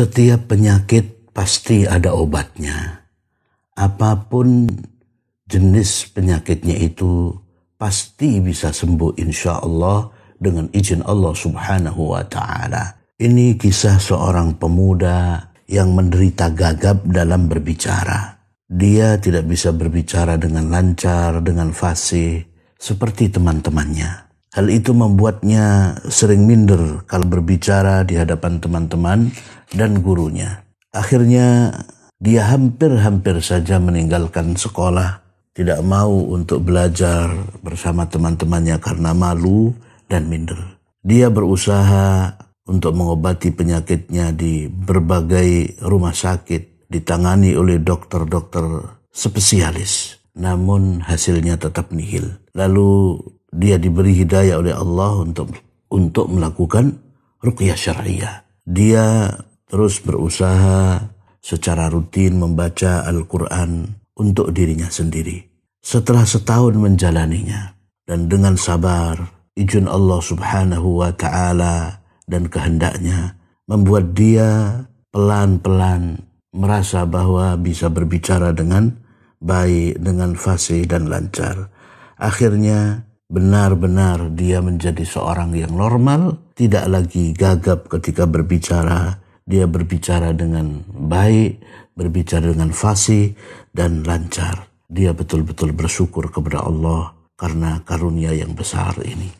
Setiap penyakit pasti ada obatnya. Apapun jenis penyakitnya itu pasti bisa sembuh insya Allah dengan izin Allah subhanahu wa ta'ala. Ini kisah seorang pemuda yang menderita gagap dalam berbicara. Dia tidak bisa berbicara dengan lancar, dengan fasih, seperti teman-temannya. Hal itu membuatnya sering minder kalau berbicara di hadapan teman-teman dan gurunya. Akhirnya, dia hampir-hampir saja meninggalkan sekolah, tidak mau untuk belajar bersama teman-temannya karena malu dan minder. Dia berusaha untuk mengobati penyakitnya di berbagai rumah sakit, ditangani oleh dokter-dokter spesialis. Namun hasilnya tetap nihil. Lalu dia diberi hidayah oleh Allah untuk untuk melakukan ruqyah syariah. Dia terus berusaha secara rutin membaca Al-Quran untuk dirinya sendiri. Setelah setahun menjalaninya dan dengan sabar, izin Allah subhanahu wa ta'ala dan kehendaknya membuat dia pelan-pelan merasa bahwa bisa berbicara dengan baik, dengan fasih dan lancar. Akhirnya benar-benar dia menjadi seorang yang normal, tidak lagi gagap ketika berbicara, dia berbicara dengan baik, berbicara dengan fasih dan lancar. Dia betul-betul bersyukur kepada Allah karena karunia yang besar ini.